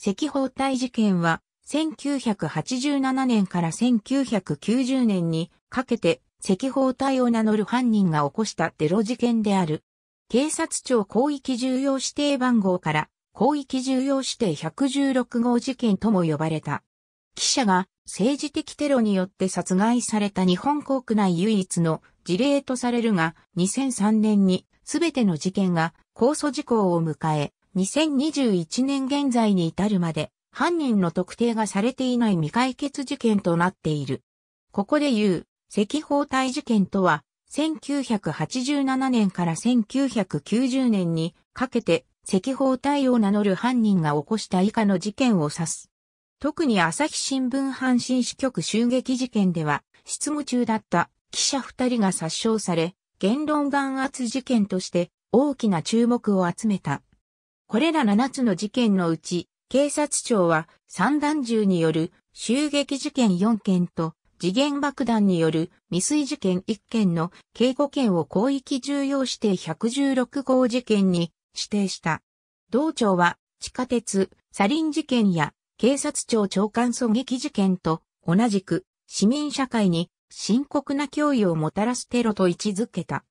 赤包帯事件は、1987年から1990年にかけて赤包帯を名乗る犯人が起こしたテロ事件である。警察庁広域重要指定番号から広域重要指定116号事件とも呼ばれた。記者が政治的テロによって殺害された日本国内唯一の事例とされるが、2003年にすべての事件が控訴事項を迎え、2021年現在に至るまで犯人の特定がされていない未解決事件となっている。ここで言う、赤包帯事件とは、1987年から1990年にかけて赤包帯を名乗る犯人が起こした以下の事件を指す。特に朝日新聞阪神支局襲撃事件では、執務中だった記者二人が殺傷され、言論弾圧事件として大きな注目を集めた。これら7つの事件のうち、警察庁は散弾銃による襲撃事件4件と、次元爆弾による未遂事件1件の警護権を広域重要指定116号事件に指定した。同庁は地下鉄、サリン事件や警察庁長官狙撃事件と同じく市民社会に深刻な脅威をもたらすテロと位置づけた。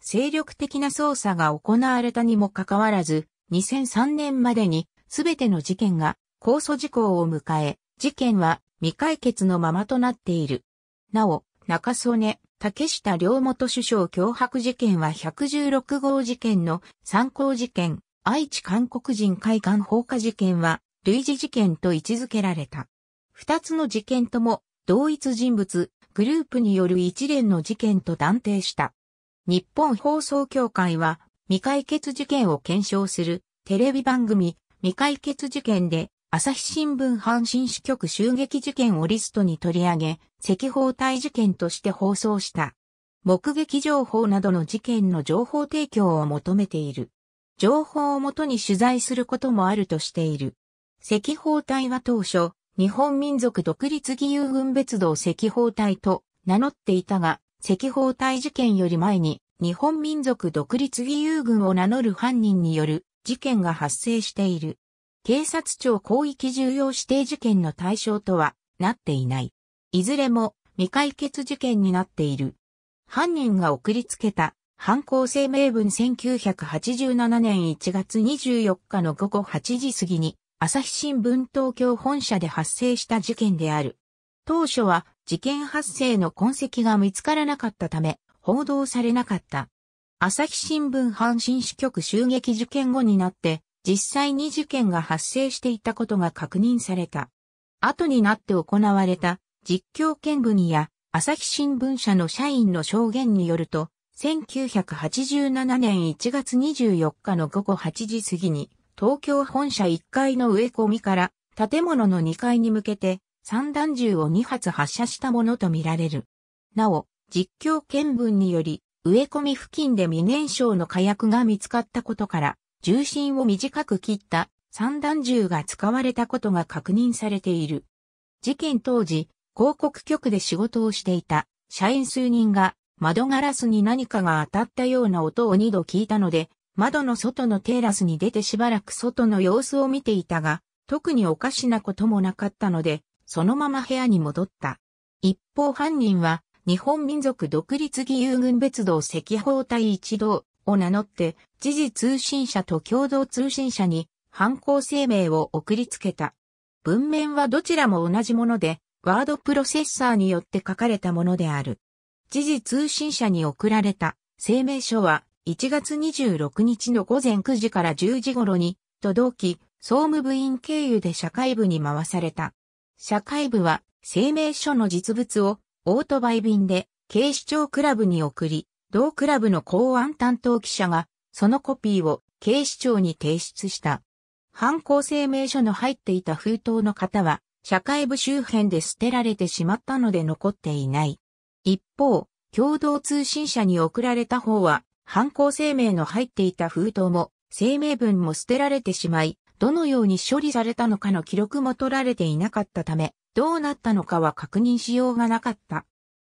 精力的な捜査が行われたにもかかわらず、2003年までにすべての事件が控訴事項を迎え、事件は未解決のままとなっている。なお、中曽根、竹下両元首相脅迫事件は116号事件の参考事件、愛知韓国人海岸放火事件は類似事件と位置づけられた。二つの事件とも同一人物、グループによる一連の事件と断定した。日本放送協会は未解決事件を検証するテレビ番組未解決事件で朝日新聞阪神支局襲撃事件をリストに取り上げ、赤包帯事件として放送した。目撃情報などの事件の情報提供を求めている。情報をもとに取材することもあるとしている。赤包帯は当初、日本民族独立義勇軍別動赤包隊と名乗っていたが、赤包帯事件より前に日本民族独立義勇軍を名乗る犯人による事件が発生している。警察庁広域重要指定事件の対象とはなっていない。いずれも未解決事件になっている。犯人が送りつけた犯行声明文1987年1月24日の午後8時過ぎに朝日新聞東京本社で発生した事件である。当初は事件発生の痕跡が見つからなかったため、報道されなかった。朝日新聞阪神支局襲撃事件後になって、実際に事件が発生していたことが確認された。後になって行われた実況見分や朝日新聞社の社員の証言によると、1987年1月24日の午後8時過ぎに、東京本社1階の植え込みから建物の2階に向けて散弾銃を2発発射したものとみられる。なお、実況見分により、植え込み付近で未燃焼の火薬が見つかったことから、重心を短く切った散弾銃が使われたことが確認されている。事件当時、広告局で仕事をしていた社員数人が窓ガラスに何かが当たったような音を二度聞いたので、窓の外のテーラスに出てしばらく外の様子を見ていたが、特におかしなこともなかったので、そのまま部屋に戻った。一方犯人は日本民族独立義勇軍別動赤報隊一同を名乗って、時事通信社と共同通信社に犯行声明を送りつけた。文面はどちらも同じもので、ワードプロセッサーによって書かれたものである。時事通信社に送られた声明書は1月26日の午前9時から10時頃に、と同期、総務部員経由で社会部に回された。社会部は声明書の実物をオートバイ便で警視庁クラブに送り、同クラブの公安担当記者がそのコピーを警視庁に提出した。犯行声明書の入っていた封筒の方は社会部周辺で捨てられてしまったので残っていない。一方、共同通信社に送られた方は犯行声明の入っていた封筒も声明文も捨てられてしまい、どのように処理されたのかの記録も取られていなかったため、どうなったのかは確認しようがなかった。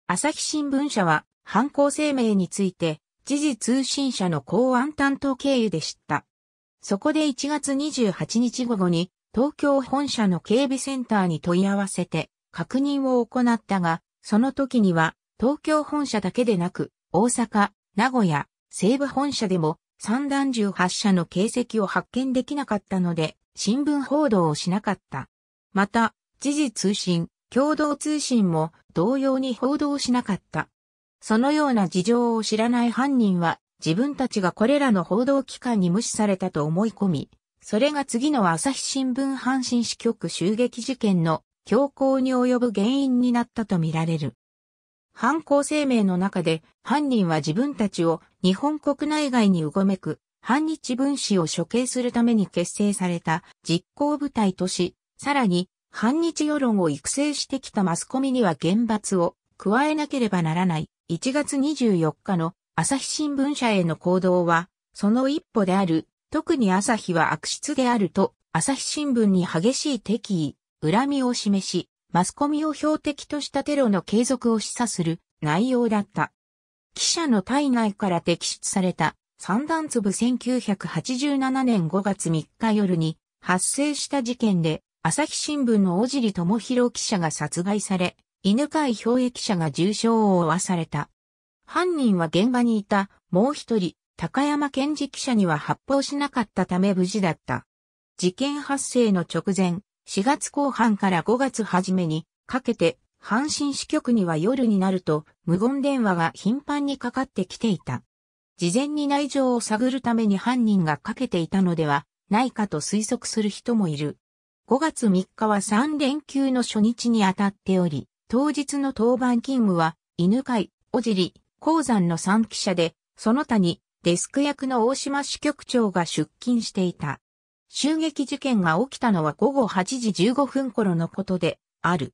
朝日新聞社は犯行声明について、時事通信社の公安担当経由で知った。そこで1月28日午後に、東京本社の警備センターに問い合わせて、確認を行ったが、その時には、東京本社だけでなく、大阪、名古屋、西部本社でも、三弾銃発射の形跡を発見できなかったので、新聞報道をしなかった。また、時事通信、共同通信も同様に報道しなかった。そのような事情を知らない犯人は自分たちがこれらの報道機関に無視されたと思い込み、それが次の朝日新聞阪神支局襲撃事件の強行に及ぶ原因になったとみられる。犯行声明の中で犯人は自分たちを日本国内外にうごめく反日分子を処刑するために結成された実行部隊とし、さらに反日世論を育成してきたマスコミには厳罰を加えなければならない1月24日の朝日新聞社への行動はその一歩である特に朝日は悪質であると朝日新聞に激しい敵意、恨みを示し、マスコミを標的としたテロの継続を示唆する内容だった。記者の体内から摘出された三段粒1987年5月3日夜に発生した事件で朝日新聞の小尻智弘記者が殺害され、犬飼兵衛記者が重傷を負わされた。犯人は現場にいた、もう一人、高山健二記者には発砲しなかったため無事だった。事件発生の直前、4月後半から5月初めにかけて、阪神支局には夜になると無言電話が頻繁にかかってきていた。事前に内情を探るために犯人がかけていたのではないかと推測する人もいる。5月3日は3連休の初日に当たっており、当日の当番勤務は、犬飼、小尻、鉱山の3記者で、その他に、デスク役の大島支局長が出勤していた。襲撃事件が起きたのは午後8時15分頃のことで、ある。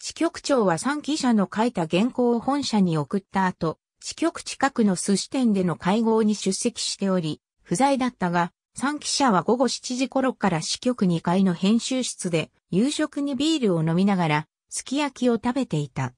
支局長は3記者の書いた原稿を本社に送った後、支局近くの寿司店での会合に出席しており、不在だったが、三記者は午後7時頃から支局2階の編集室で夕食にビールを飲みながらすき焼きを食べていた。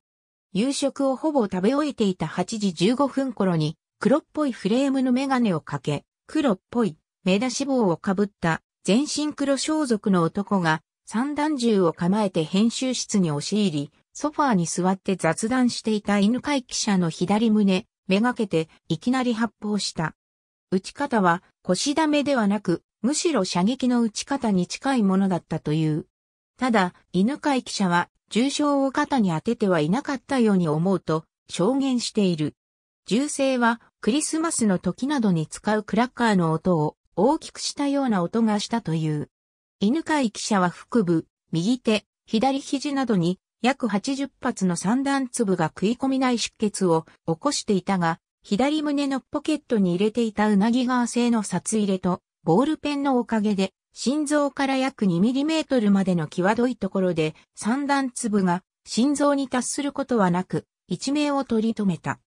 夕食をほぼ食べ終えていた8時15分頃に黒っぽいフレームのメガネをかけ、黒っぽい目出し帽をかぶった全身黒装束の男が散弾銃を構えて編集室に押し入り、ソファーに座って雑談していた犬飼記者の左胸めがけていきなり発砲した。打ち方は腰ダメではなく、むしろ射撃の打ち方に近いものだったという。ただ、犬飼記者は、重傷を肩に当ててはいなかったように思うと、証言している。銃声は、クリスマスの時などに使うクラッカーの音を大きくしたような音がしたという。犬飼記者は腹部、右手、左肘などに約80発の三段粒が食い込みない出血を起こしていたが、左胸のポケットに入れていたうなぎ革製の札入れと、ボールペンのおかげで、心臓から約2トルまでの際どいところで、三段粒が心臓に達することはなく、一命を取り留めた。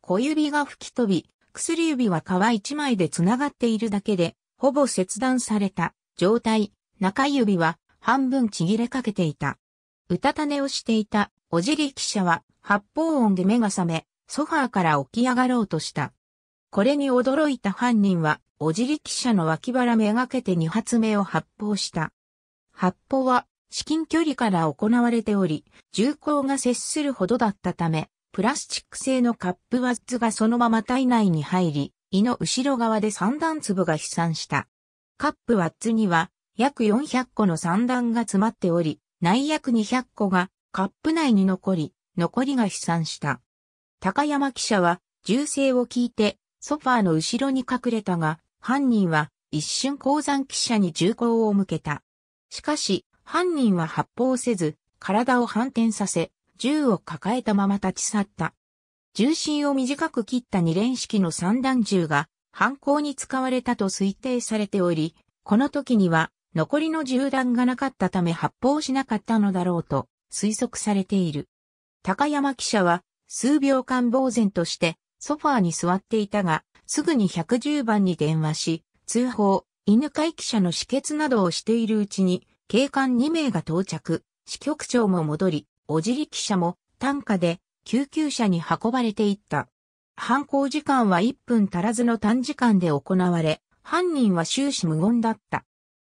小指が吹き飛び、薬指は皮一枚で繋がっているだけで、ほぼ切断された状態、中指は半分ちぎれかけていた。うたた寝をしていた、おじり記者は、発砲音で目が覚め、ソファーから起き上がろうとした。これに驚いた犯人は、おじり記者の脇腹めがけて2発目を発砲した。発砲は、至近距離から行われており、銃口が接するほどだったため、プラスチック製のカップワッズがそのまま体内に入り、胃の後ろ側で三段粒が飛散した。カップワッズには約400個の三段が詰まっており、内約200個がカップ内に残り、残りが飛散した。高山記者は銃声を聞いてソファーの後ろに隠れたが、犯人は一瞬鉱山記者に銃口を向けた。しかし、犯人は発砲せず、体を反転させ、銃を抱えたまま立ち去った。重心を短く切った二連式の三段銃が犯行に使われたと推定されており、この時には残りの銃弾がなかったため発砲しなかったのだろうと推測されている。高山記者は数秒間呆然として、ソファーに座っていたが、すぐに110番に電話し、通報、犬飼記者の止血などをしているうちに、警官2名が到着、支局長も戻り、おじり記者も担架で救急車に運ばれていった。犯行時間は1分足らずの短時間で行われ、犯人は終始無言だった。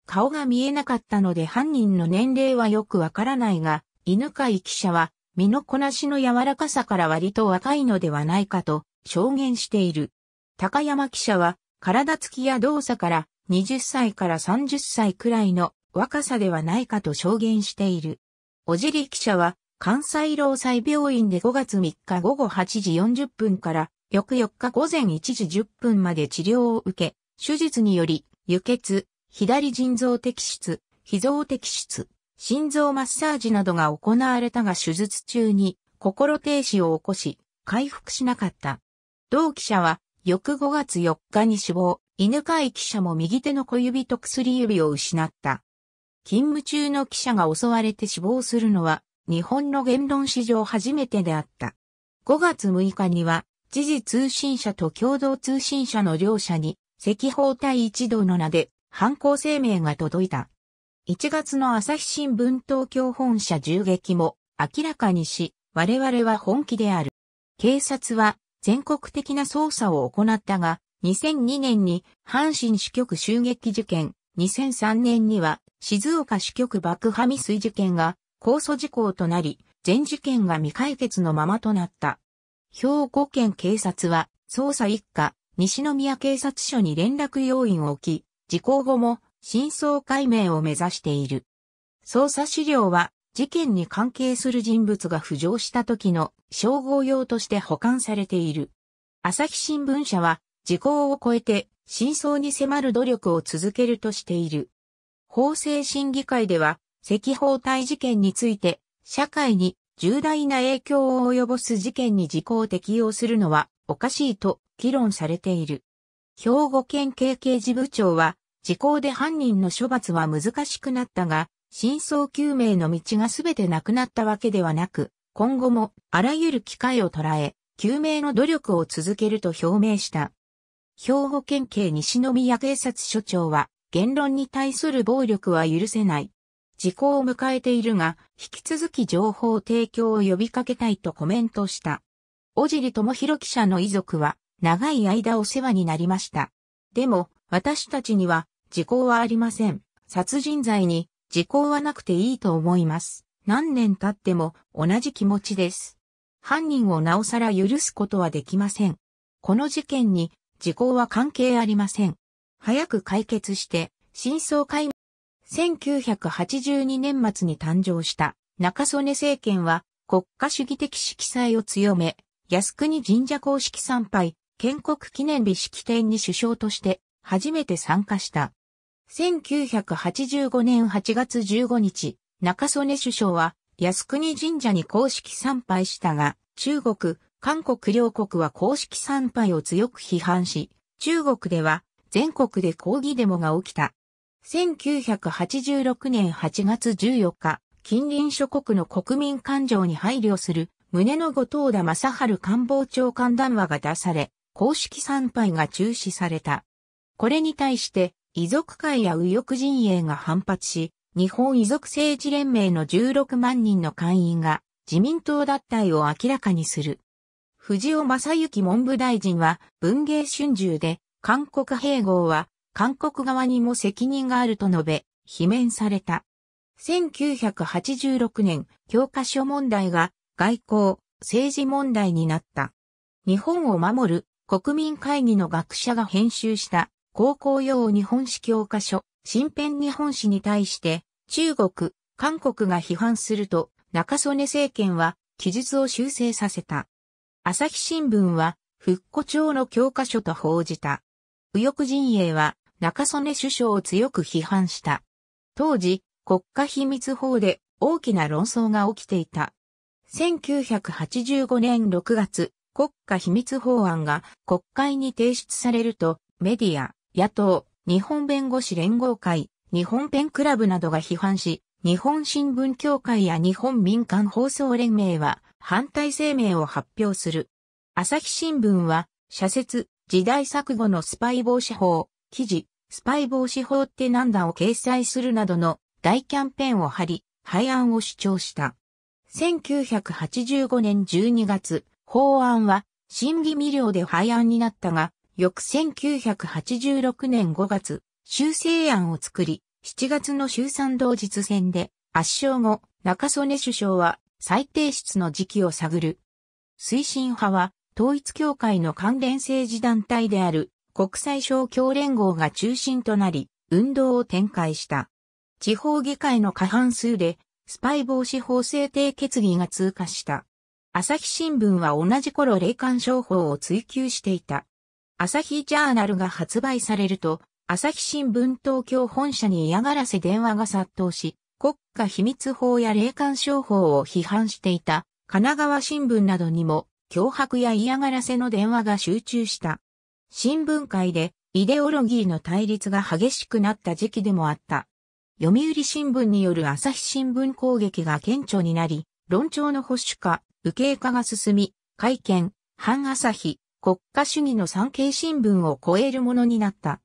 顔が見えなかったので犯人の年齢はよくわからないが、犬飼記者は身のこなしの柔らかさから割と若いのではないかと証言している。高山記者は、体つきや動作から20歳から30歳くらいの若さではないかと証言している。おじり記者は、関西労災病院で5月3日午後8時40分から翌4日午前1時10分まで治療を受け、手術により、輸血、左腎臓摘出、脾臓摘出、心臓マッサージなどが行われたが手術中に心停止を起こし、回復しなかった。同記者は、翌5月4日に死亡、犬飼記者も右手の小指と薬指を失った。勤務中の記者が襲われて死亡するのは、日本の言論史上初めてであった。5月6日には、時事通信社と共同通信社の両社に、赤包隊一同の名で、犯行声明が届いた。1月の朝日新聞東京本社銃撃も明らかにし、我々は本気である。警察は全国的な捜査を行ったが、2002年に阪神支局襲撃事件、2003年には静岡支局爆破未遂事件が控訴事項となり、全事件が未解決のままとなった。兵庫県警察は捜査一課、西宮警察署に連絡要員を置き、事項後も真相解明を目指している。捜査資料は事件に関係する人物が浮上した時の称号用として保管されている。朝日新聞社は時効を超えて真相に迫る努力を続けるとしている。法制審議会では赤包帯事件について社会に重大な影響を及ぼす事件に時効を適用するのはおかしいと議論されている。兵庫県経刑事部長は時効で犯人の処罰は難しくなったが、真相究明の道が全てなくなったわけではなく、今後もあらゆる機会を捉え、究明の努力を続けると表明した。兵庫県警西宮警察署長は、言論に対する暴力は許せない。時効を迎えているが、引き続き情報提供を呼びかけたいとコメントした。小尻智弘記者の遺族は、長い間お世話になりました。でも、私たちには時効はありません。殺人罪に時効はなくていいと思います。何年経っても同じ気持ちです。犯人をなおさら許すことはできません。この事件に時効は関係ありません。早く解決して、真相解明。1982年末に誕生した中曽根政権は国家主義的色彩を強め、靖国神社公式参拝、建国記念日式典に首相として初めて参加した。1985年8月15日、中曽根首相は靖国神社に公式参拝したが、中国、韓国両国は公式参拝を強く批判し、中国では全国で抗議デモが起きた。1986年8月14日、近隣諸国の国民感情に配慮する胸の後藤田正春官房長官談話が出され、公式参拝が中止された。これに対して、遺族会や右翼陣営が反発し、日本遺族政治連盟の16万人の会員が自民党脱退を明らかにする。藤尾正幸文部大臣は文芸春秋で韓国併合は韓国側にも責任があると述べ、罷免された。1986年、教科書問題が外交、政治問題になった。日本を守る国民会議の学者が編集した高校用日本史教科書、新編日本史に対して、中国、韓国が批判すると、中曽根政権は、記述を修正させた。朝日新聞は、復古庁の教科書と報じた。右翼陣営は、中曽根首相を強く批判した。当時、国家秘密法で大きな論争が起きていた。1985年6月、国家秘密法案が国会に提出されると、メディア、野党、日本弁護士連合会、日本ペンクラブなどが批判し、日本新聞協会や日本民間放送連盟は反対声明を発表する。朝日新聞は、社説、時代錯誤のスパイ防止法、記事、スパイ防止法ってなんだを掲載するなどの大キャンペーンを張り、廃案を主張した。1985年12月、法案は審議未了で廃案になったが、翌1986年5月、修正案を作り、7月の衆参同日選で圧勝後、中曽根首相は再提出の時期を探る。推進派は統一協会の関連政治団体である国際勝共連合が中心となり、運動を展開した。地方議会の過半数で、スパイ防止法制定決議が通過した。朝日新聞は同じ頃霊感商法を追求していた。朝日ジャーナルが発売されると、朝日新聞東京本社に嫌がらせ電話が殺到し、国家秘密法や霊感商法を批判していた神奈川新聞などにも脅迫や嫌がらせの電話が集中した。新聞界でイデオロギーの対立が激しくなった時期でもあった。読売新聞による朝日新聞攻撃が顕著になり、論調の保守化、右傾化が進み、会見、反朝日、国家主義の産経新聞を超えるものになった。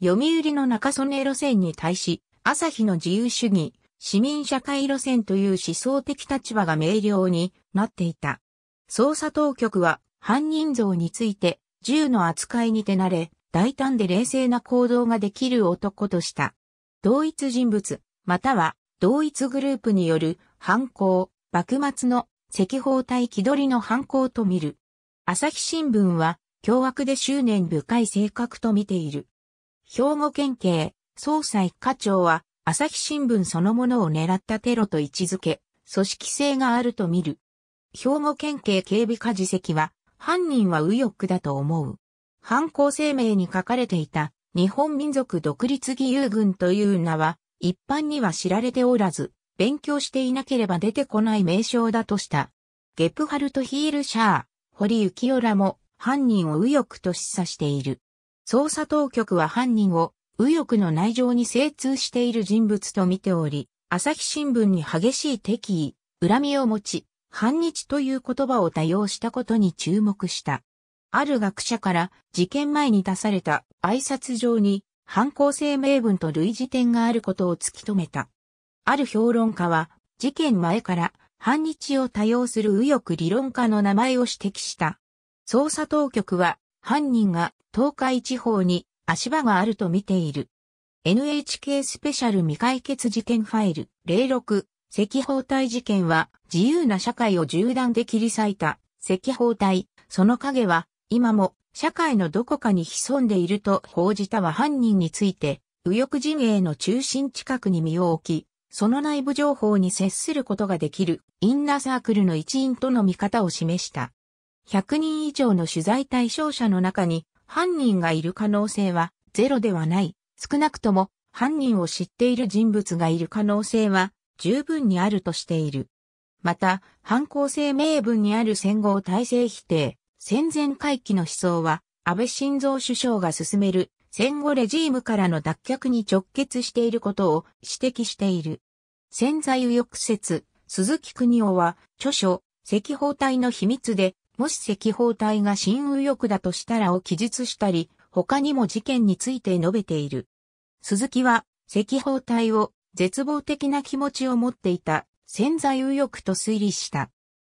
読売の中曽根路線に対し、朝日の自由主義、市民社会路線という思想的立場が明瞭になっていた。捜査当局は犯人像について銃の扱いに手慣れ、大胆で冷静な行動ができる男とした。同一人物、または同一グループによる犯行、幕末の赤包帯気取りの犯行と見る。朝日新聞は、凶悪で執念深い性格と見ている。兵庫県警、総裁課長は、朝日新聞そのものを狙ったテロと位置づけ、組織性があると見る。兵庫県警警備課次席は、犯人は右翼だと思う。犯行声明に書かれていた、日本民族独立義勇軍という名は、一般には知られておらず、勉強していなければ出てこない名称だとした。ゲプハルト・ヒール・シャー。堀幸雄らも犯人を右翼と示唆している。捜査当局は犯人を右翼の内情に精通している人物と見ており、朝日新聞に激しい敵意、恨みを持ち、反日という言葉を多用したことに注目した。ある学者から事件前に出された挨拶状に犯行声明文と類似点があることを突き止めた。ある評論家は事件前から反日を多用する右翼理論家の名前を指摘した。捜査当局は犯人が東海地方に足場があると見ている。NHK スペシャル未解決事件ファイル06赤包帯事件は自由な社会を縦断で切り裂いた赤包帯、その影は今も社会のどこかに潜んでいると報じたは犯人について右翼陣営の中心近くに身を置き、その内部情報に接することができるインナーサークルの一員との見方を示した。100人以上の取材対象者の中に犯人がいる可能性はゼロではない。少なくとも犯人を知っている人物がいる可能性は十分にあるとしている。また、犯行声明文にある戦後体制否定、戦前回帰の思想は、安倍晋三首相が進める戦後レジームからの脱却に直結していることを指摘している。潜在右翼説、鈴木国夫は、著書、赤包帯の秘密で、もし赤包帯が新右翼だとしたらを記述したり、他にも事件について述べている。鈴木は、赤包帯を絶望的な気持ちを持っていた潜在右翼と推理した。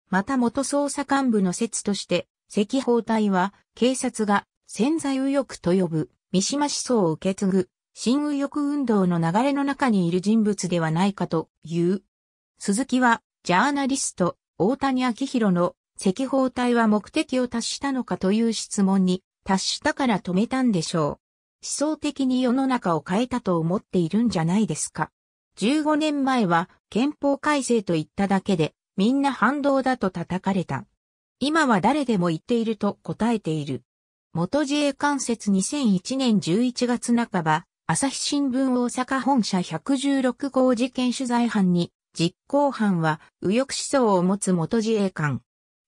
また元捜査幹部の説として、赤包帯は警察が潜在右翼と呼ぶ三島思想を受け継ぐ新右翼運動の流れの中にいる人物ではないかという。鈴木は、ジャーナリスト、大谷昭宏の赤包隊は目的を達したのかという質問に、達したから止めたんでしょう。思想的に世の中を変えたと思っているんじゃないですか。15年前は憲法改正と言っただけで、みんな反動だと叩かれた。今は誰でも言っていると答えている。元自衛関節2001年11月半ば、朝日新聞大阪本社116号事件取材班に、実行犯は右翼思想を持つ元自衛官。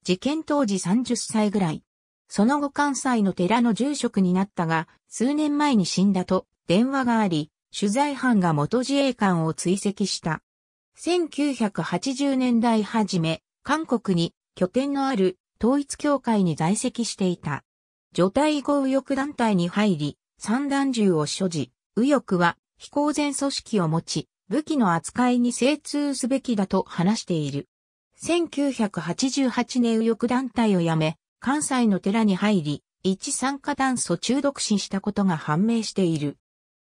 事件当時30歳ぐらい。その後関西の寺の住職になったが、数年前に死んだと電話があり、取材班が元自衛官を追跡した。1980年代初め、韓国に拠点のある統一協会に在籍していた。除隊後右翼団体に入り、散弾銃を所持。右翼は非公然組織を持ち、武器の扱いに精通すべきだと話している。1988年右翼団体を辞め、関西の寺に入り、一酸化炭素中毒死したことが判明している。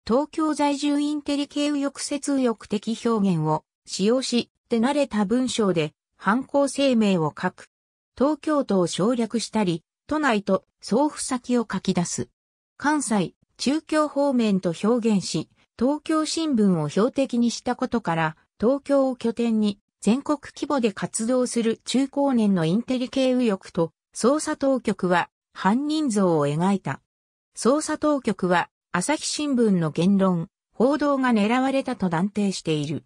東京在住インテリ系右翼説右翼的表現を使用し、手慣れた文章で犯行声明を書く。東京都を省略したり、都内と送付先を書き出す。関西、中京方面と表現し、東京新聞を標的にしたことから、東京を拠点に全国規模で活動する中高年のインテリ系右翼と捜査当局は犯人像を描いた。捜査当局は朝日新聞の言論、報道が狙われたと断定している。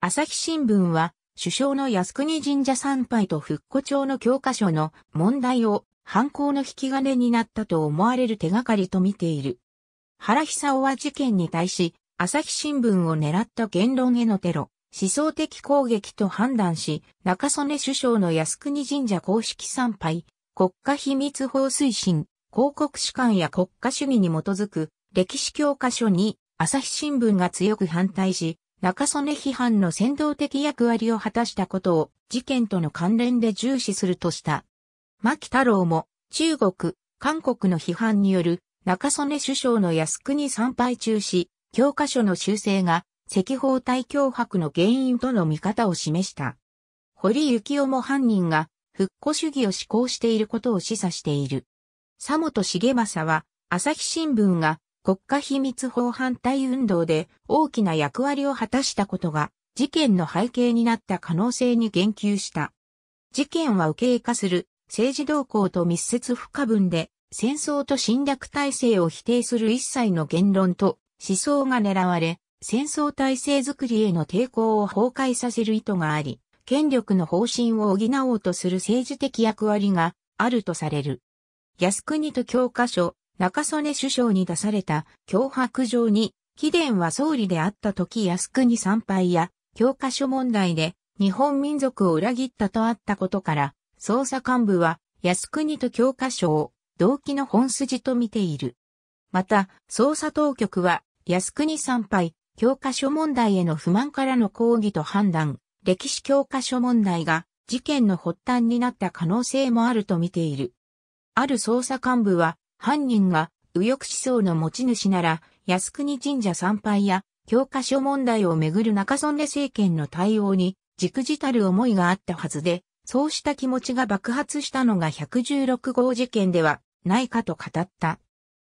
朝日新聞は首相の靖国神社参拝と復古町の教科書の問題を犯行の引き金になったと思われる手がかりと見ている。原久夫は事件に対し、朝日新聞を狙った言論へのテロ、思想的攻撃と判断し、中曽根首相の靖国神社公式参拝、国家秘密法推進、広告主観や国家主義に基づく歴史教科書に朝日新聞が強く反対し、中曽根批判の先導的役割を果たしたことを事件との関連で重視するとした。牧太郎も中国、韓国の批判による中曽根首相の靖国参拝中止、教科書の修正が、赤包帯脅迫の原因との見方を示した。堀幸雄も犯人が、復古主義を施行していることを示唆している。佐本重政は、朝日新聞が国家秘密法反対運動で大きな役割を果たしたことが事件の背景になった可能性に言及した。事件は受け入化する政治動向と密接不可分で戦争と侵略体制を否定する一切の言論と思想が狙われ、戦争体制づくりへの抵抗を崩壊させる意図があり、権力の方針を補おうとする政治的役割があるとされる。靖国と教科書、中曽根首相に出された脅迫状に、貴殿は総理であった時靖国参拝や教科書問題で日本民族を裏切ったとあったことから、捜査幹部は靖国と教科書を動機の本筋と見ている。また、捜査当局は、靖国参拝、教科書問題への不満からの抗議と判断、歴史教科書問題が事件の発端になった可能性もあると見ている。ある捜査幹部は、犯人が右翼思想の持ち主なら、靖国神社参拝や教科書問題をめぐる中曽根政権の対応に、じくじたる思いがあったはずで、そうした気持ちが爆発したのが116号事件ではないかと語った。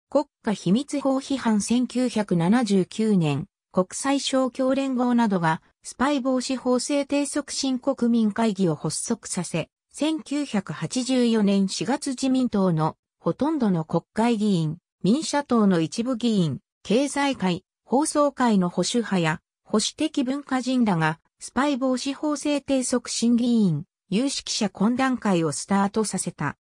国家秘密法批判1979年、国際商協連合などがスパイ防止法制定促進国民会議を発足させ、1984年4月自民党のほとんどの国会議員、民社党の一部議員、経済界、放送界の保守派や保守的文化人らがスパイ防止法制定促進議員、有識者懇談会をスタートさせた。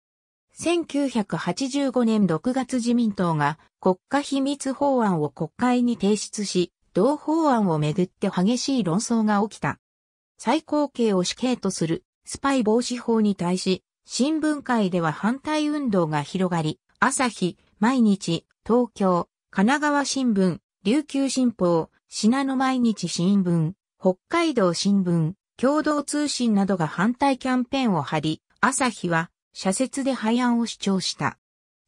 1985年6月自民党が国家秘密法案を国会に提出し、同法案をめぐって激しい論争が起きた。最高刑を死刑とするスパイ防止法に対し、新聞会では反対運動が広がり、朝日、毎日、東京、神奈川新聞、琉球新報、品の毎日新聞、北海道新聞、共同通信などが反対キャンペーンを張り、朝日は社説で廃案を主張した。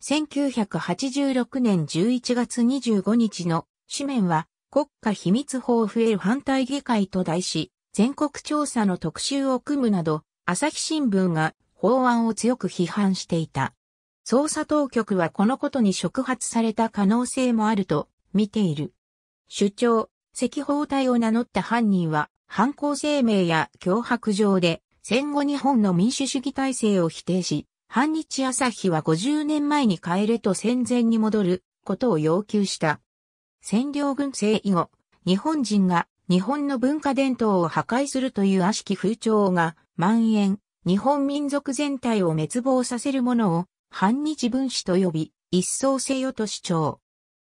1986年11月25日の紙面は国家秘密法を増える反対議会と題し、全国調査の特集を組むなど、朝日新聞が法案を強く批判していた。捜査当局はこのことに触発された可能性もあると見ている。主張、赤包帯を名乗った犯人は犯行声明や脅迫状で戦後日本の民主主義体制を否定し、反日朝日は50年前に帰れと戦前に戻ることを要求した。占領軍政以後、日本人が日本の文化伝統を破壊するという悪しき風潮が蔓延、日本民族全体を滅亡させるものを反日分子と呼び、一層せよと主張。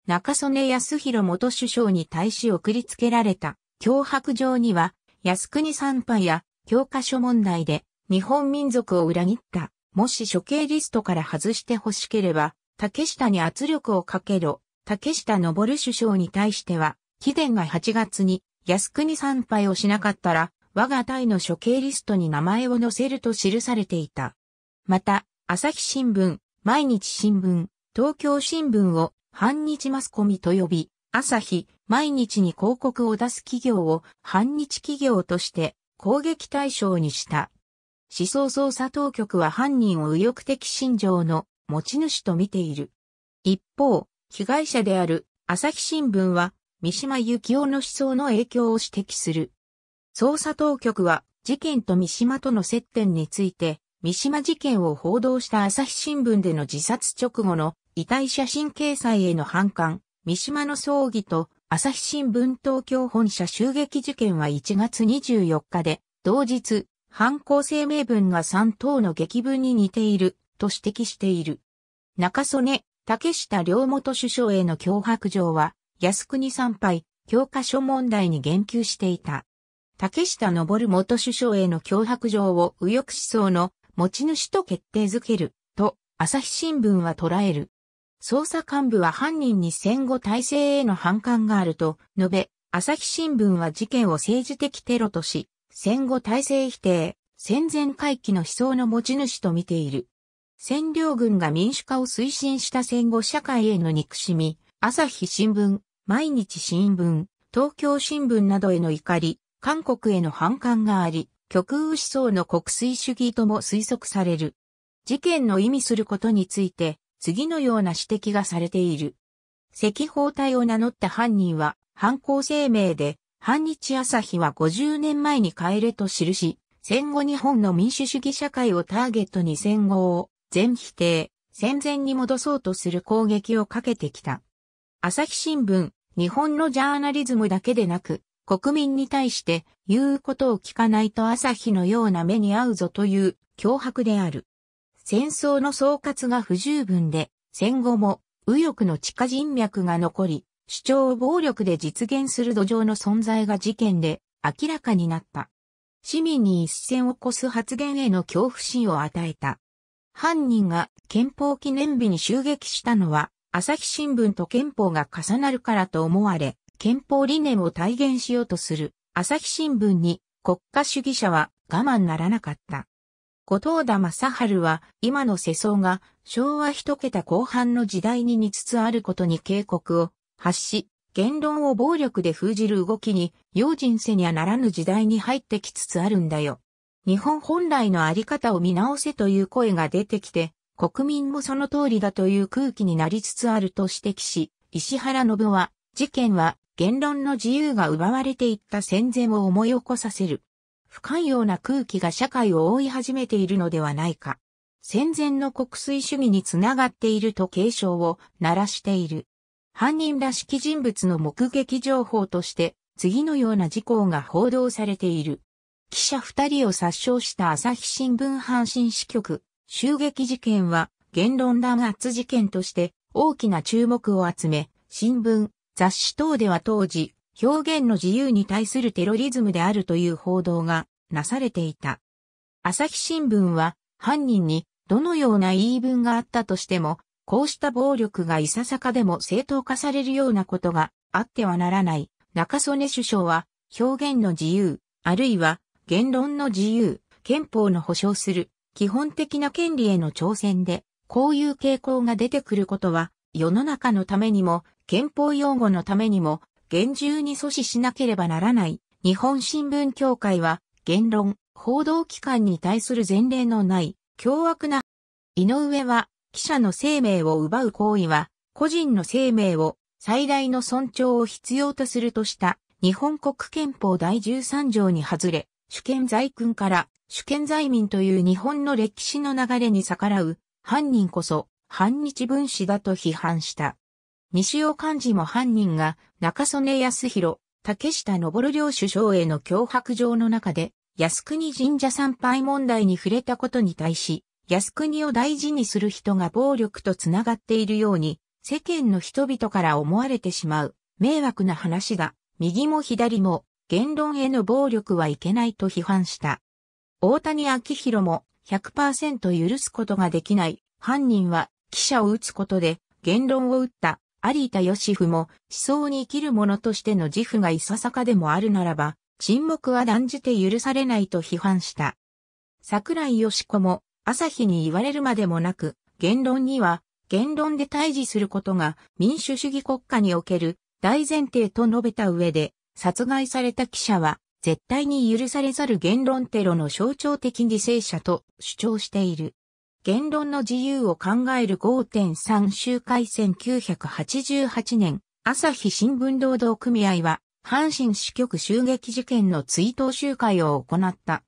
中曽根康弘元首相に対し送りつけられた脅迫状には、靖国参拝や教科書問題で日本民族を裏切った。もし処刑リストから外して欲しければ、竹下に圧力をかけろ。竹下登首相に対しては、貴殿が8月に靖国参拝をしなかったら、我が隊の処刑リストに名前を載せると記されていた。また、朝日新聞、毎日新聞、東京新聞を反日マスコミと呼び、朝日、毎日に広告を出す企業を反日企業として攻撃対象にした。思想捜査当局は犯人を右翼的信条の持ち主と見ている。一方、被害者である朝日新聞は三島幸夫の思想の影響を指摘する。捜査当局は事件と三島との接点について、三島事件を報道した朝日新聞での自殺直後の遺体写真掲載への反感、三島の葬儀と朝日新聞東京本社襲撃事件は1月24日で、同日、犯行声明文が3党の劇文に似ている、と指摘している。中曽根、竹下両元首相への脅迫状は、靖国参拝、教科書問題に言及していた。竹下昇元首相への脅迫状を右翼思想の持ち主と決定づける、と、朝日新聞は捉える。捜査幹部は犯人に戦後体制への反感があると述べ、朝日新聞は事件を政治的テロとし、戦後体制否定、戦前回帰の思想の持ち主と見ている。占領軍が民主化を推進した戦後社会への憎しみ、朝日新聞、毎日新聞、東京新聞などへの怒り、韓国への反感があり、極右思想の国粋主義とも推測される。事件の意味することについて、次のような指摘がされている。赤包帯を名乗った犯人は、犯行声明で、反日朝日は50年前に帰れと記し、戦後日本の民主主義社会をターゲットに戦後を全否定、戦前に戻そうとする攻撃をかけてきた。朝日新聞、日本のジャーナリズムだけでなく、国民に対して言うことを聞かないと朝日のような目に遭うぞという脅迫である。戦争の総括が不十分で、戦後も右翼の地下人脈が残り、主張を暴力で実現する土壌の存在が事件で明らかになった。市民に一線を越す発言への恐怖心を与えた。犯人が憲法記念日に襲撃したのは、朝日新聞と憲法が重なるからと思われ、憲法理念を体現しようとする朝日新聞に国家主義者は我慢ならなかった。後藤田正春は今の世相が昭和一桁後半の時代に似つつあることに警告を発し、言論を暴力で封じる動きに用心せにゃならぬ時代に入ってきつつあるんだよ。日本本来のあり方を見直せという声が出てきて、国民もその通りだという空気になりつつあると指摘し、石原信は、事件は言論の自由が奪われていった戦前を思い起こさせる。不寛容な空気が社会を覆い始めているのではないか。戦前の国粋主義につながっていると警鐘を鳴らしている。犯人らしき人物の目撃情報として、次のような事項が報道されている。記者二人を殺傷した朝日新聞阪神支局、襲撃事件は言論弾圧事件として大きな注目を集め、新聞、雑誌等では当時、表現の自由に対するテロリズムであるという報道がなされていた。朝日新聞は犯人にどのような言い分があったとしても、こうした暴力がいささかでも正当化されるようなことがあってはならない。中曽根首相は表現の自由、あるいは言論の自由、憲法の保障する基本的な権利への挑戦で、こういう傾向が出てくることは世の中のためにも憲法擁護のためにも厳重に阻止しなければならない。日本新聞協会は、言論、報道機関に対する前例のない、凶悪な、井上は、記者の生命を奪う行為は、個人の生命を最大の尊重を必要とするとした、日本国憲法第13条に外れ、主権在君から主権在民という日本の歴史の流れに逆らう、犯人こそ、反日分子だと批判した。西尾幹事も犯人が中曽根康弘、竹下登領首相への脅迫状の中で、靖国神社参拝問題に触れたことに対し、靖国を大事にする人が暴力とつながっているように、世間の人々から思われてしまう、迷惑な話だ、右も左も、言論への暴力はいけないと批判した。大谷昭弘も100%許すことができない、犯人は記者を撃つことで言論を打った、有田義夫も思想に生きる者としての自負がいささかでもあるならば、沈黙は断じて許されないと批判した。桜井義子も朝日に言われるまでもなく、言論には言論で対峙することが民主主義国家における大前提と述べた上で、殺害された記者は絶対に許されざる言論テロの象徴的犠牲者と主張している。言論の自由を考える5.3集会1988年、朝日新聞労働組合は、阪神支局襲撃事件の追悼集会を行った。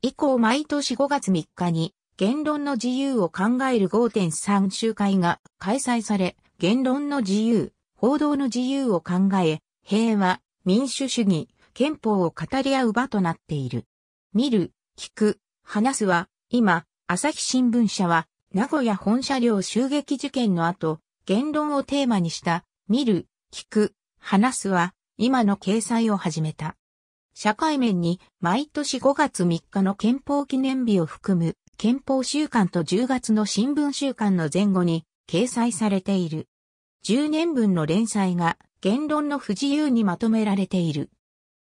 以降毎年5月3日に、言論の自由を考える5.3集会が開催され、言論の自由、報道の自由を考え、平和、民主主義、憲法を語り合う場となっている。見る、聞く、話すは、今、朝日新聞社は、名古屋本社領襲撃事件の後、言論をテーマにした、見る、聞く、話すは、今の掲載を始めた。社会面に、毎年5月3日の憲法記念日を含む、憲法週間と10月の新聞週間の前後に、掲載されている。10年分の連載が、言論の不自由にまとめられている。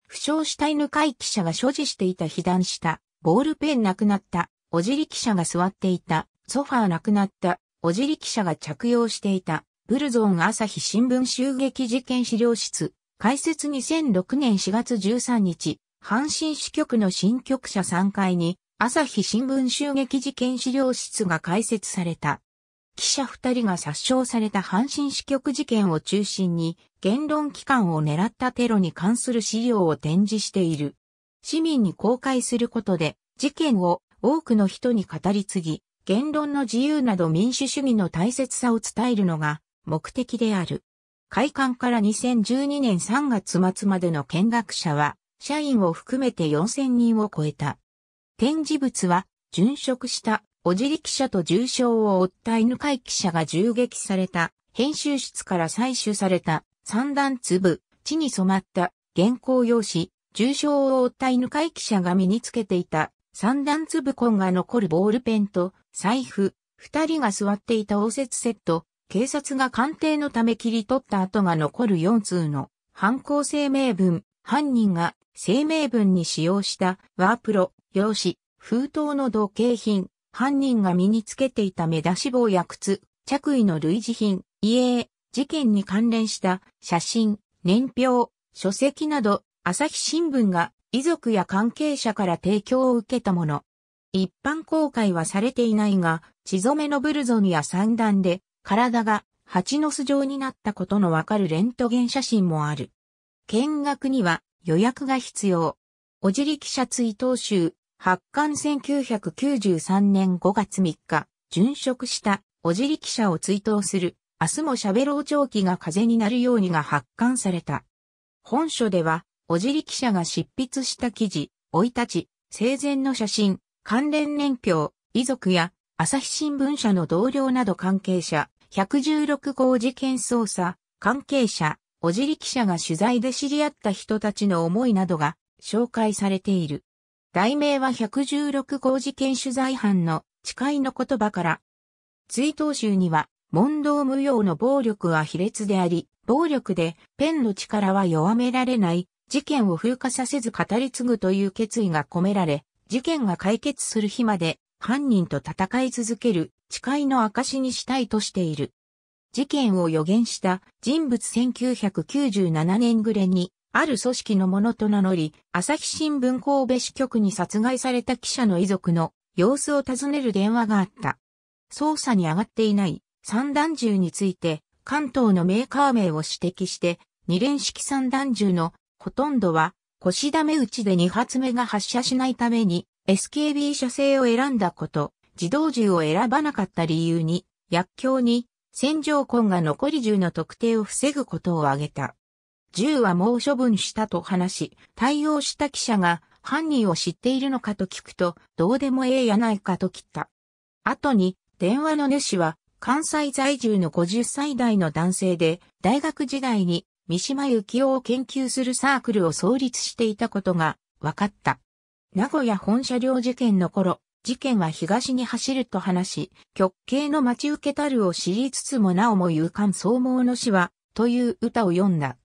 負傷した犬飼記者が所持していた被弾した、ボールペンなくなった、おじり記者が座っていた、ソファーなくなった、おじり記者が着用していた、ブルゾン朝日新聞襲撃事件資料室、開設2006年4月13日、阪神支局の新局舎3階に、朝日新聞襲撃事件資料室が開設された。記者2人が殺傷された阪神支局事件を中心に、言論機関を狙ったテロに関する資料を展示している。市民に公開することで、事件を多くの人に語り継ぎ、言論の自由など民主主義の大切さを伝えるのが目的である。開館から2012年3月末までの見学者は、社員を含めて4000人を超えた。展示物は、殉職したおじり記者と重傷を負った犬飼記者が銃撃された、編集室から採取された三段粒、地に染まった原稿用紙、重傷を負った犬飼記者が身につけていた三段粒痕が残るボールペンと財布、二人が座っていた応接セット、警察が鑑定のため切り取った跡が残る四通の犯行声明文、犯人が声明文に使用したワープロ、用紙、封筒の同型品、犯人が身につけていた目出し帽や靴、着衣の類似品、遺影、事件に関連した写真、年表、書籍など、朝日新聞が遺族や関係者から提供を受けたもの。一般公開はされていないが、血染めのブルゾンや三段で、体が蜂の巣状になったことのわかるレントゲン写真もある。見学には予約が必要。おじり記者追悼集、発刊1993年5月3日、殉職したおじり記者を追悼する、明日も喋ろう長期が風になるようにが発刊された。本書では、じり記者が執筆した記事、老い立ち、生前の写真、関連年表、遺族や、朝日新聞社の同僚など関係者、116号事件捜査、関係者、じり記者が取材で知り合った人たちの思いなどが紹介されている。題名は116号事件取材班の誓いの言葉から。追悼集には、問答無用の暴力は卑劣であり、暴力でペンの力は弱められない事件を風化させず語り継ぐという決意が込められ、事件が解決する日まで犯人と戦い続ける誓いの証にしたいとしている。事件を予言した人物1997年暮れに、ある組織のものと名乗り、朝日新聞神戸支局に殺害された記者の遺族の様子を尋ねる電話があった。捜査に上がっていない散弾銃について、関東のメーカー名を指摘して、二連式散弾銃のほとんどは腰ダメ打ちで2発目が発射しないために SKB 射精を選んだこと、自動銃を選ばなかった理由に、薬莢に洗浄痕が残り銃の特定を防ぐことを挙げた。銃はもう処分したと話し、対応した記者が犯人を知っているのかと聞くと、どうでもええやないかと聞った。後に、電話の主は、関西在住の50歳代の男性で、大学時代に三島由紀夫を研究するサークルを創立していたことが分かった。名古屋本社領事件の頃、事件は東に走ると話し、極刑の待ち受けたるを知りつつもなおも勇敢総毛の死は、という歌を読んだ。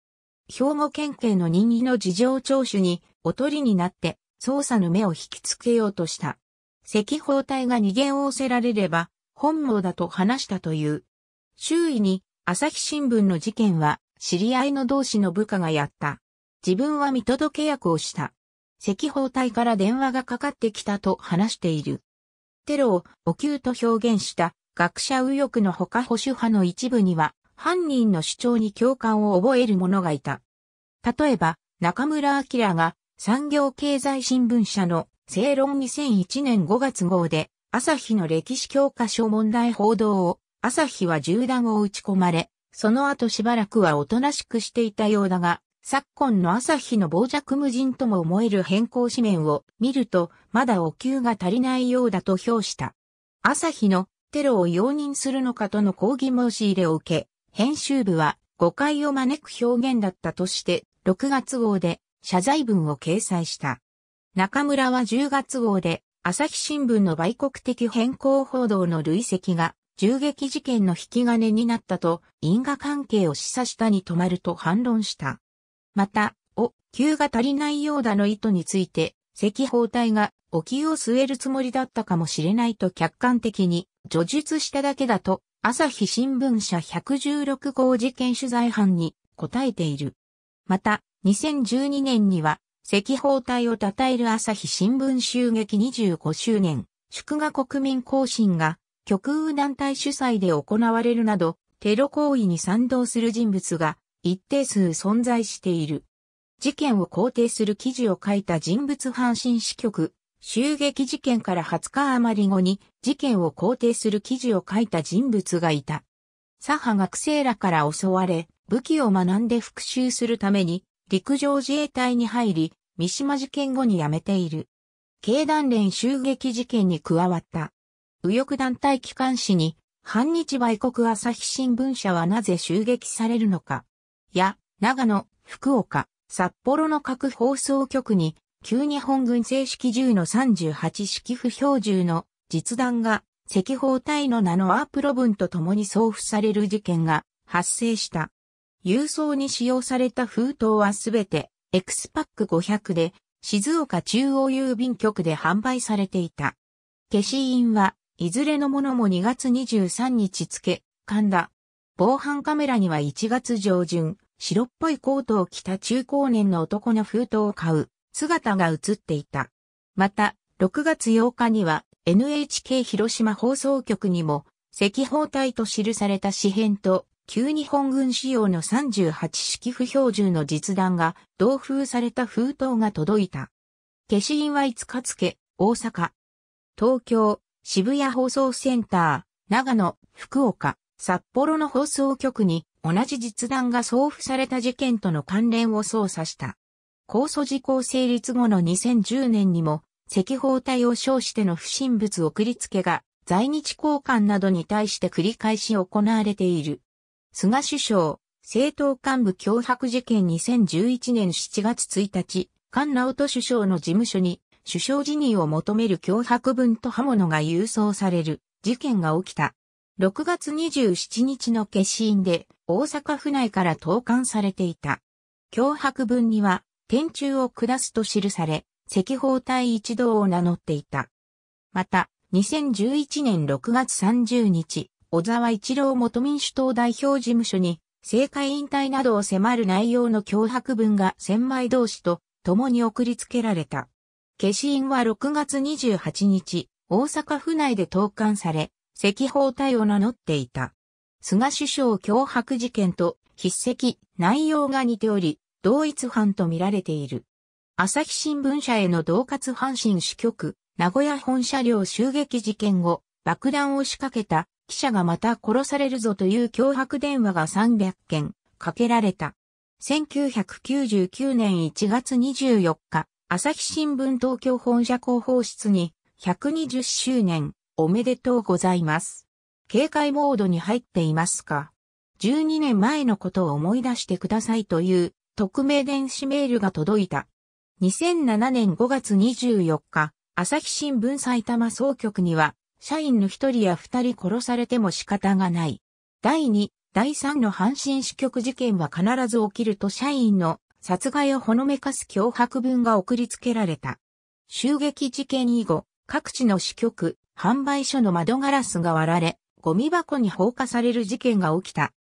兵庫県警の任意の事情聴取に、おとりになって、捜査の目を引きつけようとした。赤包隊が逃げ仰せられれば、本望だと話したという。周囲に、朝日新聞の事件は、知り合いの同士の部下がやった。自分は見届け役をした。赤包帯から電話がかかってきたと話している。テロをお給と表現した学者右翼の他保守派の一部には犯人の主張に共感を覚える者がいた。例えば中村明が産業経済新聞社の正論2001年5月号で朝日の歴史教科書問題報道を朝日は銃弾を打ち込まれその後しばらくはおとなしくしていたようだが、昨今の朝日の傍若無人とも思える変更紙面を見ると、まだお給が足りないようだと評した。朝日のテロを容認するのかとの抗議申し入れを受け、編集部は誤解を招く表現だったとして、6月号で謝罪文を掲載した。中村は10月号で朝日新聞の売国的変更報道の累積が銃撃事件の引き金になったと因果関係を示唆したに止まると反論した。また、お、急が足りないようだの意図について、赤包帯がお給を据えるつもりだったかもしれないと客観的に叙述しただけだと、朝日新聞社116号事件取材班に答えている。また、2012年には、赤包帯を称える朝日新聞襲撃25周年、祝賀国民行進が極右団体主催で行われるなど、テロ行為に賛同する人物が一定数存在している。事件を肯定する記事を書いた人物阪神支局、襲撃事件から20日余り後に事件を肯定する記事を書いた人物がいた。左派学生らから襲われ、武器を学んで復讐するために陸上自衛隊に入り、三島事件後に辞めている。経団連襲撃事件に加わった。右翼団体機関紙に、反日売国朝日新聞社はなぜ襲撃されるのか。や、長野、福岡、札幌の各放送局に、旧日本軍正式銃の38式不標銃の実弾が赤包隊の名のアープロ文と共に送付される事件が発生した。郵送に使用された封筒はすべてエクスパック500で静岡中央郵便局で販売されていた。消印はいずれのものも2月23日付、神田。防犯カメラには1月上旬、白っぽいコートを着た中高年の男の封筒を買う姿が映っていた。また、6月8日には NHK 広島放送局にも赤包帯と記された紙片と旧日本軍仕様の38式不標準の実弾が同封された封筒が届いた。消印は5日付、大阪、東京、渋谷放送センター、長野、福岡、札幌の放送局に同じ実弾が送付された事件との関連を捜査した。控訴事項成立後の2010年にも、赤包隊を称しての不審物送り付けが在日交換などに対して繰り返し行われている。菅首相、政党幹部脅迫事件2011年7月1日、菅直人首相の事務所に首相辞任を求める脅迫文と刃物が郵送される事件が起きた。6月27日の決心で大阪府内から投函されていた。脅迫文には、天中を下すと記され、赤包隊一同を名乗っていた。また、2011年6月30日、小沢一郎元民主党代表事務所に、政界引退などを迫る内容の脅迫文が千枚同士と共に送りつけられた。消印は6月28日、大阪府内で投函され、赤包隊を名乗っていた。菅首相脅迫事件と筆跡、内容が似ており、同一犯とみられている。朝日新聞社への同活阪神支局、名古屋本社領襲撃事件後、爆弾を仕掛けた記者がまた殺されるぞという脅迫電話が300件かけられた。1999年1月24日、朝日新聞東京本社広報室に、120周年、おめでとうございます。警戒モードに入っていますか ?12 年前のことを思い出してくださいという、匿名電子メールが届いた。2007年5月24日、朝日新聞埼玉総局には、社員の一人や二人殺されても仕方がない。第2、第3の阪神支局事件は必ず起きると社員の殺害をほのめかす脅迫文が送りつけられた。襲撃事件以後、各地の支局、販売所の窓ガラスが割られ、ゴミ箱に放火される事件が起きた。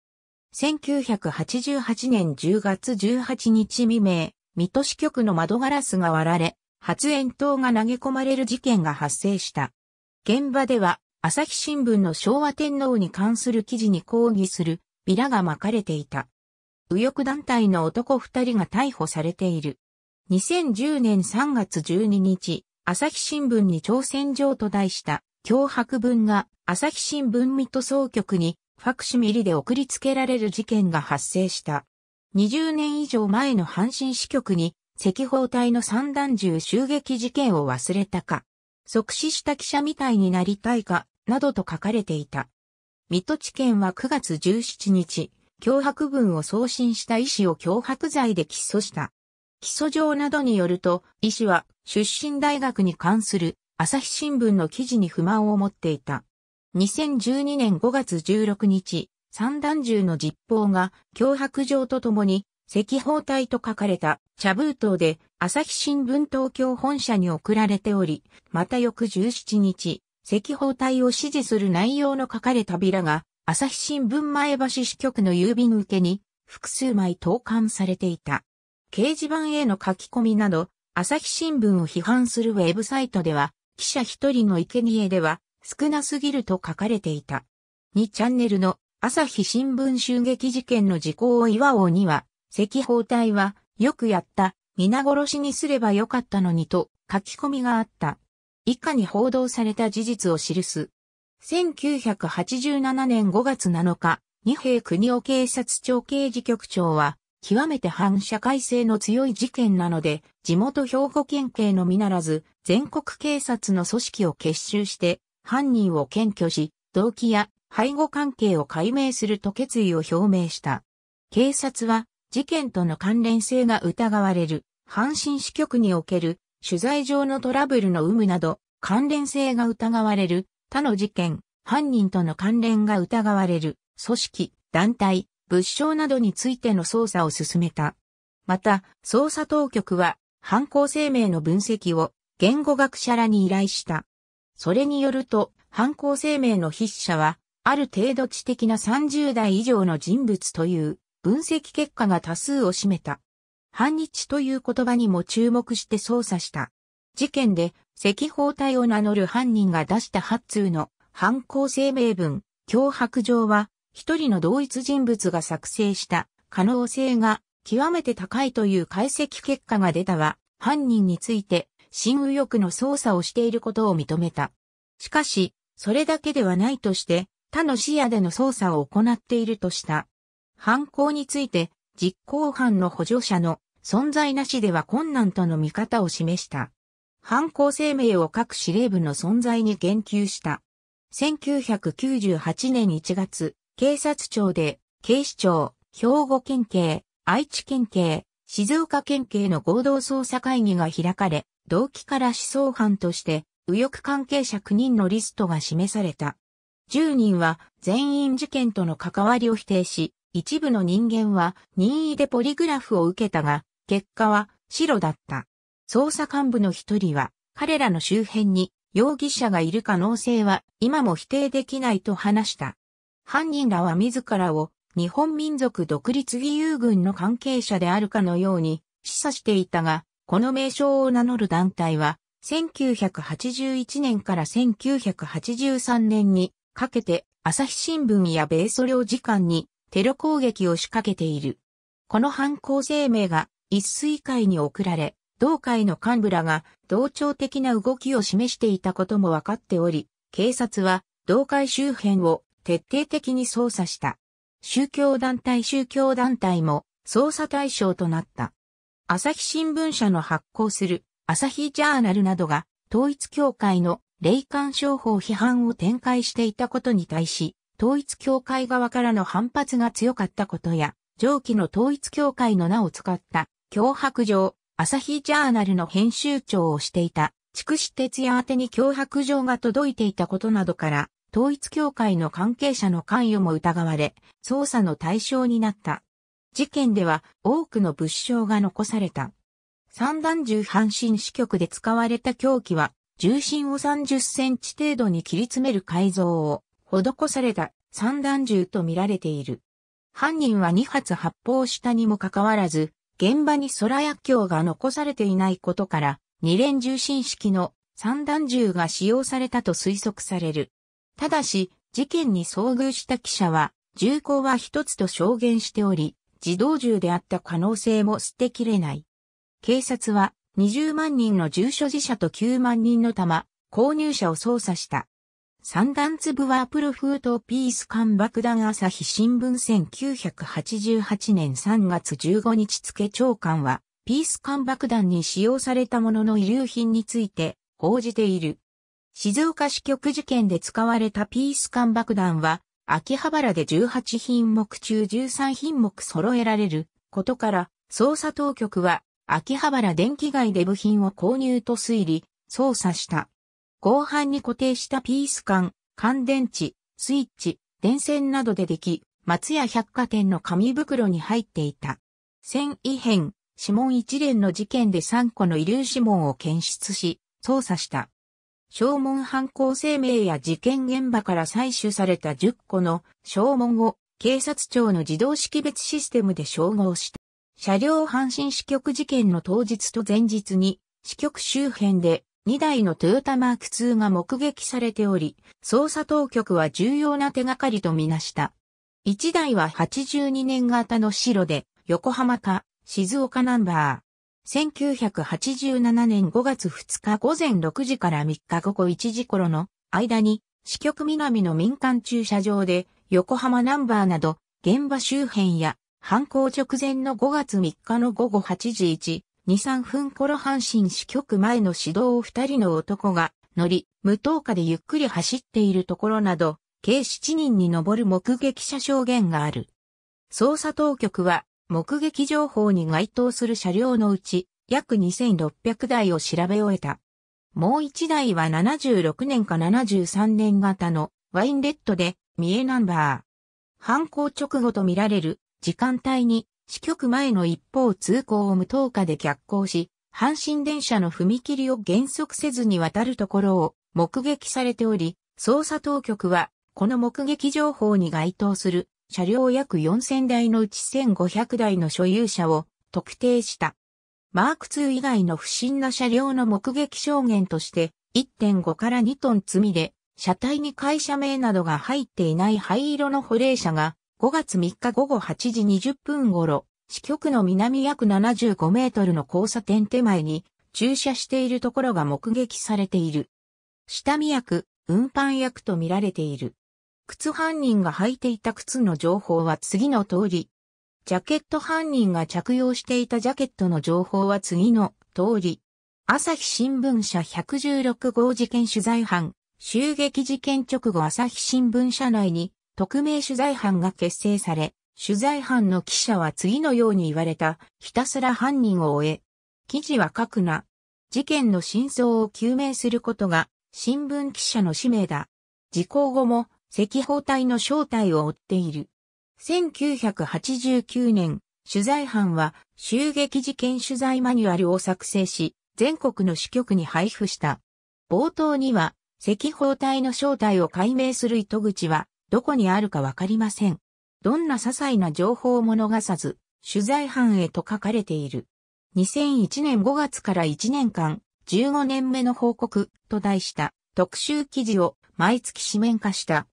1988年10月18日未明、水戸支局の窓ガラスが割られ、発煙筒が投げ込まれる事件が発生した。現場では、朝日新聞の昭和天皇に関する記事に抗議するビラが巻かれていた。右翼団体の男二人が逮捕されている。2010年3月12日、朝日新聞に挑戦状と題した脅迫文が朝日新聞水戸総局にファクシミリで送りつけられる事件が発生した。20年以上前の阪神支局に赤包隊の散弾銃襲撃事件を忘れたか、即死した記者みたいになりたいか、などと書かれていた。水戸地検は9月17日、脅迫文を送信した医師を脅迫罪で起訴した。起訴状などによると、医師は出身大学に関する朝日新聞の記事に不満を持っていた。2012年5月16日、散弾銃の実報が脅迫状とともに赤包帯と書かれた茶封筒で朝日新聞東京本社に送られており、また翌17日、赤包帯を支持する内容の書かれたビラが朝日新聞前橋支局の郵便受けに複数枚投函されていた。掲示板への書き込みなど、朝日新聞を批判するウェブサイトでは、記者一人の生贄では少なすぎると書かれていた。2チャンネルの朝日新聞襲撃事件の時効を祝おうには、赤包帯はよくやった、皆殺しにすればよかったのにと書き込みがあった。以下に報道された事実を記す。1987年5月7日、二平国夫警察庁刑事局長は、極めて反社会性の強い事件なので、地元兵庫県警のみならず、全国警察の組織を結集して、犯人を検挙し、動機や背後関係を解明すると決意を表明した。警察は、事件との関連性が疑われる、阪神支局における、取材上のトラブルの有無など、関連性が疑われる、他の事件、犯人との関連が疑われる、組織、団体、物証などについての捜査を進めた。また、捜査当局は、犯行声明の分析を言語学者らに依頼した。それによると、犯行声明の筆者は、ある程度知的な30代以上の人物という分析結果が多数を占めた。反日という言葉にも注目して捜査した。事件で赤包隊を名乗る犯人が出した8通の犯行声明文、脅迫状は、一人の同一人物が作成した可能性が極めて高いという解析結果が出たは、犯人について、新右翼の捜査をしていることを認めた。しかし、それだけではないとして、他の視野での捜査を行っているとした。犯行について、実行犯の補助者の存在なしでは困難との見方を示した。犯行声明を各司令部の存在に言及した。1998年1月、警察庁で、警視庁、兵庫県警、愛知県警、静岡県警の合同捜査会議が開かれ、動機から思想犯として、右翼関係者9人のリストが示された。10人は全員事件との関わりを否定し、一部の人間は任意でポリグラフを受けたが、結果は白だった。捜査幹部の一人は、彼らの周辺に容疑者がいる可能性は今も否定できないと話した。犯人らは自らを日本民族独立義勇軍の関係者であるかのように示唆していたが、この名称を名乗る団体は、1981年から1983年にかけて朝日新聞や米ソ領事館にテロ攻撃を仕掛けている。この犯行声明が一水会に送られ、同会の幹部らが同調的な動きを示していたことも分かっており、警察は同会周辺を徹底的に捜査した。宗教団体宗教団体も捜査対象となった。朝日新聞社の発行する朝日ジャーナルなどが統一教会の霊感商法批判を展開していたことに対し、統一教会側からの反発が強かったことや、上記の統一教会の名を使った脅迫状、朝日ジャーナルの編集長をしていた、筑紫哲也宛に脅迫状が届いていたことなどから、統一協会の関係者の関与も疑われ、捜査の対象になった。事件では多くの物証が残された。三段銃半身支局で使われた凶器は、重心を30センチ程度に切り詰める改造を施された三段銃とみられている。犯人は2発発砲したにもかかわらず、現場に空薬莢が残されていないことから、二連重心式の三段銃が使用されたと推測される。ただし、事件に遭遇した記者は、銃口は一つと証言しており、自動銃であった可能性も捨てきれない。警察は20万人の住所持者と9万人の弾、購入者を捜査した。三段粒ワープルフートピース缶爆弾朝日新聞1988年3月15日付長官は、ピース缶爆弾に使用されたものの遺留品について報じている。静岡支局事件で使われたピース缶爆弾は、秋葉原で18品目中13品目揃えられることから、捜査当局は、秋葉原電気街で部品を購入と推理、捜査した。合板に固定したピース管、乾電池、スイッチ、電線などででき、松屋百貨店の紙袋に入っていた。繊維片、指紋一連の事件で3個の遺留指紋を検出し、捜査した。証文犯行声明や事件現場から採取された10個の証文を警察庁の自動識別システムで照合した。車両阪神支局事件の当日と前日に支局周辺で2台のトヨタマーク2が目撃されており、捜査当局は重要な手がかりとみなした。1台は82年型の白で、横浜か静岡ナンバー。1987年5月2日午前6時から3日午後1時頃の間に、支局南の民間駐車場で、横浜ナンバーなど、現場周辺や、犯行直前の5月3日の午後8時2、3分頃阪神支局前の指導を2人の男が乗り、無灯火でゆっくり走っているところなど、計7人に上る目撃者証言がある。捜査当局は、目撃情報に該当する車両のうち、約2600台を調べ終えた。もう1台は76年か73年型のワインレッドで、三重ナンバー。犯行直後とみられる時間帯に支局前の一方通行を無灯火で逆行し、阪神電車の踏切を減速せずに渡るところを目撃されており、捜査当局は、この目撃情報に該当する車両約4000台のうち1500台の所有者を特定した。マーク2以外の不審な車両の目撃証言として、1.5から2トン積みで、車体に会社名などが入っていない灰色の保冷車が5月3日午後8時20分頃、支局の南約75メートルの交差点手前に駐車しているところが目撃されている。下見役、運搬役と見られている。靴犯人が履いていた靴の情報は次の通り。ジャケット犯人が着用していたジャケットの情報は次の通り。朝日新聞社116号事件取材班、襲撃事件直後朝日新聞社内に匿名取材班が結成され、取材班の記者は次のように言われた、ひたすら犯人を追え。記事は書くな。事件の真相を究明することが、新聞記者の使命だ。事故後も、赤包隊の正体を追っている。1989年、取材班は襲撃事件取材マニュアルを作成し、全国の支局に配布した。冒頭には、赤包隊の正体を解明する糸口は、どこにあるかわかりません。どんな些細な情報を物がさず、取材班へと書かれている。2001年5月から1年間、15年目の報告と題した特集記事を毎月紙面化した。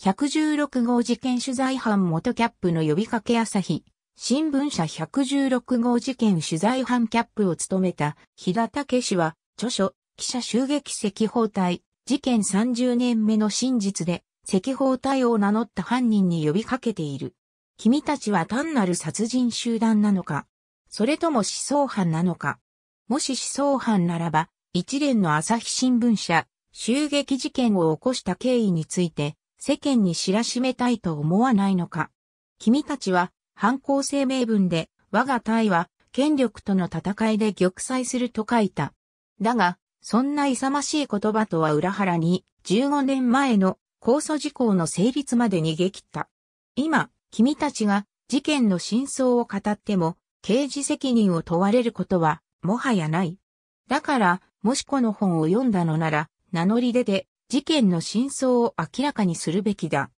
116号事件取材班元キャップの呼びかけ朝日、新聞社116号事件取材班キャップを務めた、日田武氏は、著書、記者襲撃赤包帯、事件30年目の真実で、赤報隊を名乗った犯人に呼びかけている。君たちは単なる殺人集団なのかそれとも思想犯なのかもし思想犯ならば、一連の朝日新聞社、襲撃事件を起こした経緯について、世間に知らしめたいと思わないのか君たちは、犯行声明文で、我が隊は、権力との戦いで玉砕すると書いた。だが、そんな勇ましい言葉とは裏腹に、15年前の控訴事項の成立まで逃げ切った。今、君たちが事件の真相を語っても、刑事責任を問われることは、もはやない。だから、もしこの本を読んだのなら、名乗り出で、事件の真相を明らかにするべきだ。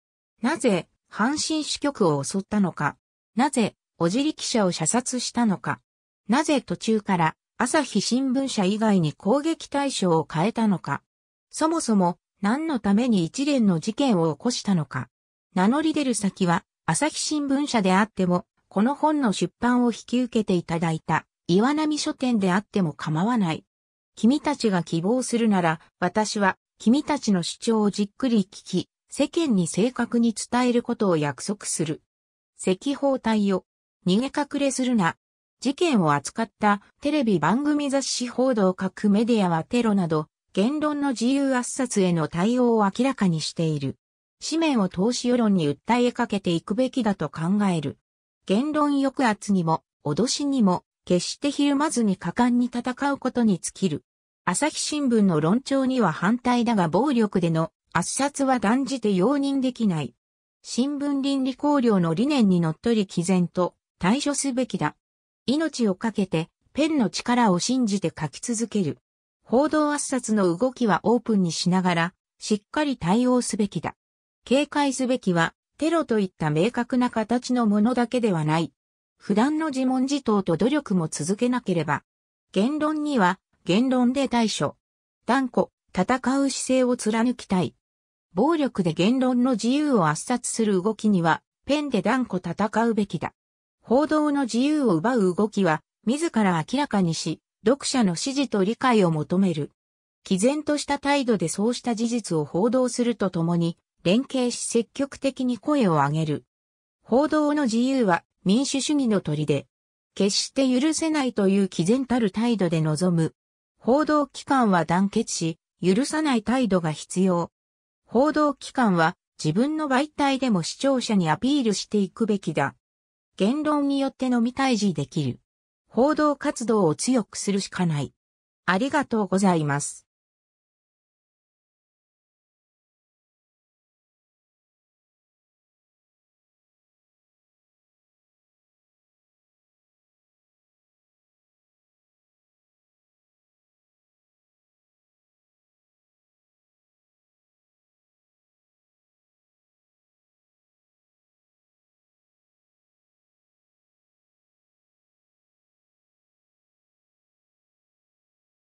なぜ、阪神支局を襲ったのか。なぜ、おじり記者を射殺したのか。なぜ途中から、朝日新聞社以外に攻撃対象を変えたのか。そもそも、何のために一連の事件を起こしたのか。名乗り出る先は、朝日新聞社であっても、この本の出版を引き受けていただいた、岩波書店であっても構わない。君たちが希望するなら、私は、君たちの主張をじっくり聞き、世間に正確に伝えることを約束する。赤包帯を、逃げ隠れするな。事件を扱ったテレビ番組雑誌報道各メディアはテロなど言論の自由圧殺への対応を明らかにしている。紙面を投資世論に訴えかけていくべきだと考える。言論抑圧にも、脅しにも、決してひるまずに果敢に戦うことに尽きる。朝日新聞の論調には反対だが暴力での圧殺は断じて容認できない。新聞倫理考慮の理念にのっとり毅然と対処すべきだ。命をかけてペンの力を信じて書き続ける。報道圧殺の動きはオープンにしながら、しっかり対応すべきだ。警戒すべきは、テロといった明確な形のものだけではない。普段の自問自答と努力も続けなければ。言論には、言論で対処。断固、戦う姿勢を貫きたい。暴力で言論の自由を圧殺する動きには、ペンで断固戦うべきだ。報道の自由を奪う動きは、自ら明らかにし、読者の支持と理解を求める。毅然とした態度でそうした事実を報道するとともに、連携し積極的に声を上げる。報道の自由は民主主義ので、決して許せないという毅然たる態度で臨む。報道機関は団結し、許さない態度が必要。報道機関は自分の媒体でも視聴者にアピールしていくべきだ。言論によってのみ退治できる。報道活動を強くするしかない。ありがとうございます。